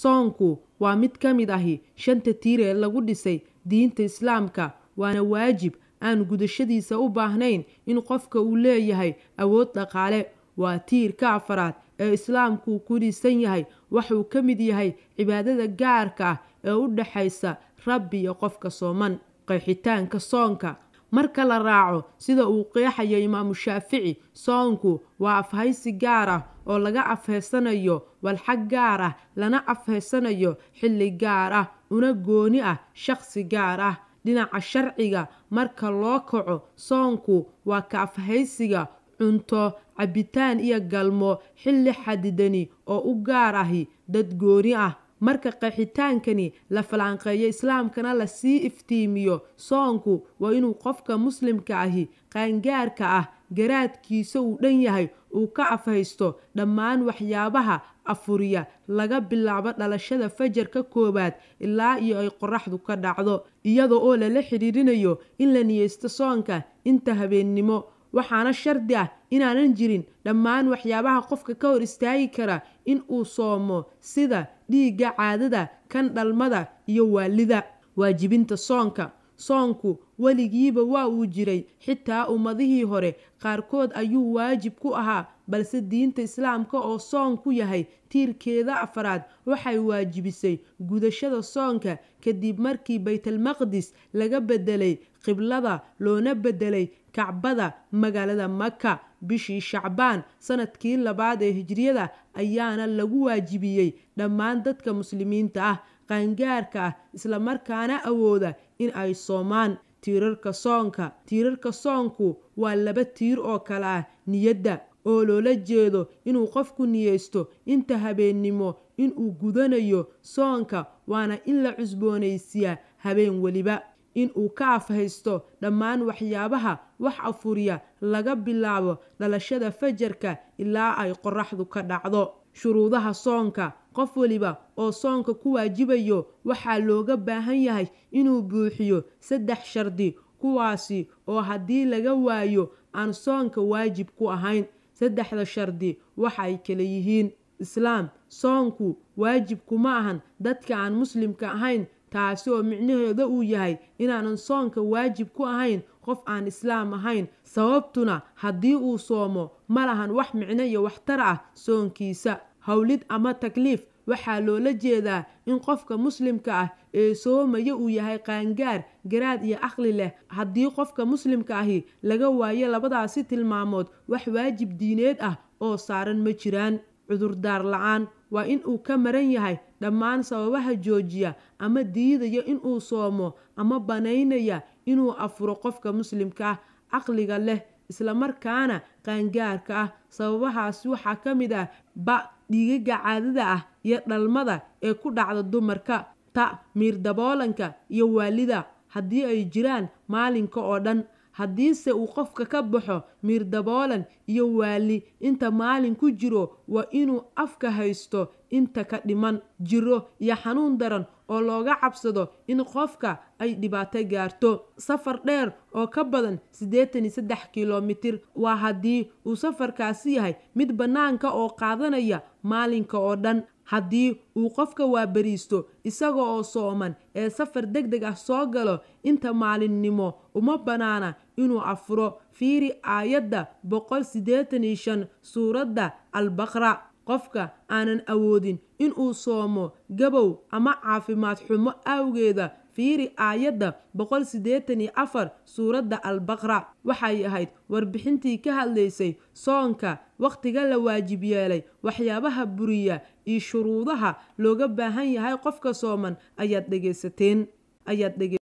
soonku waa mid ka mid ahi shanta tiir ee lagu dhisay diinta islaamka waana waajib aan gudashadiisa u baahnayn in qofka uu leeyahay awood dhaqaale waa tiir ka afaraad ee islaamku ku dhisan yahay waxuu ka mid yahay cibaadada gaarka ah ee u dhexaysa rabbi iyo qofka sooman qeexitaanka soonka marka la raaco sida uu qeexayo imaamu shaafici soonku waa afhaysi gaar ah oo laga afheysanayo walxag gaar ah lana afheysanayo xilli gaar ah una gooni ah shaqsi gaar ah dhinaca sharciga marka loo kaco soonku waa ka afhaysiga cunto cabitaan iyo galmo xilli xadidani oo u gaar ahi dad gooni ah marka qaxitaankani la falanqeeyo islaamkana la sii iftiimiyo soonku waa inuu qofka muslimka ahi qaangaarka ah garaadkiisa uu dhan yahay uu ka afhaysto dhammaan waxyaabaha afuriya laga bilaabo dhalashada fajar ka koowaad ilaa iyo ay qoraxdu ka dhacdo iyada oo lala xidhiirinayo in la niyeysto soonka inta habeennimo waxaana shardi ah inaanan jirin dhammaan waxyaabaha qofka ka hor istaagi kara in uu soomo sida dhiigga caadada kan dhalmada iyo waalida waajibinta soonka soonku weligiiba waa uu jiray xitaa ummadihii hore qaarkood ayuu waajib ku ahaa balse diinta islaamka oo soon ku yahay tiirkeeda afaraad waxay waajibisay gudashada soonka kadib markii baytalmaqdis laga bedelay qiblada loona bedelay kacbada magaalada maka bishii shacbaan sanadkii labaad ee hijriyada ayaana lagu waajibiyey dhammaan dadka muslimiinta ah qaangaarka ah islamarkaana awooda in ay soomaan tiirarka soonka tiirarka soonku waa laba tiir oo kale ah niyadda oo loola jeedo inuu qofku niyaysto inta habeennimo inuu gudanayo soonka waana in la cusboonaysiya habeen weliba in uu ka afhaysto dhammaan waxyaabaha wax afuriya laga bilaabo dhalashada fajarka ilaa ay qoraxdu ka dhacdo shuruudaha soonka qof weliba oo soonka ku waajibayo waxaa looga baahan yahay inuu buuxiyo saddex shardi kuwaasi oo haddii laga waayo aan soonka waajib ku ahayn saddexda shardi waxay kala yihiin islaam soonku waajib kuma ahan dadka aan muslimka ahayn taasi oo micnaheeda uu yahay inaanan soonka waajib ku ahayn qof aan islaam ahayn sababtuna haddii uu soomo ma lahan wax micno iyo waxtar ah soonkiisa howlid ama takliif waxaa loola jeedaa in qofka muslimka ah ee soomaya uu yahay qaangaar garaad iyo aqli leh haddii qofka muslimka ahi laga waayo labadaasi tilmaamood wax waajib diineed ah oo saaran ma jiraan cudurdaar la-aan waa inuu ka maran yahay dhammaan sababaha joojiya ama diidaya inuu soomo ama banaynaya inuu afuro qofka muslimka ah caqliga leh islamarkaana qaangaarka ah sababahaasi waxaa ka mid ah ba dhiigaga caadada ah iyo dhalmada ee ku dhacda dumarka ta miir daboolanka iyo waalida haddii ay jiraan maalinka oo dhan haddiise uu qofka ka baxo miirdaboolan iyo waalli inta maalin ku jiro waa inuu afka haysto inta ka dhiman jiro iyo xanuun daran oo looga cabsado in qofka ay dhibaato gaarto safar dheer oo ka badan siddeetan iyo saddex kilomitir waa haddii uu safarkaasi yahay mid bannaanka oo qaadanaya maalinka oo dhan haddii uu qofka waabariisto isaga oo sooman ee safar deg deg ah soo galo inta maalinnimo uma bannaana inuu afuro fiiri aayadda boqol siddeetan iyo shan suuradda albaqra qofka aanan awoodin inuu soomo gabow ama caafimaad xumo awgeeda fiiri aayadda boqol siddeetan iyo afar suuradda albaqra waxay ahayd warbixintii ka hadlaysay soonka wakhtiga la waajib yeelay waxyaabaha buriya iyo shuruudaha looga baahan yahay qofka sooman ayaad dhegaysateen ayaad dhege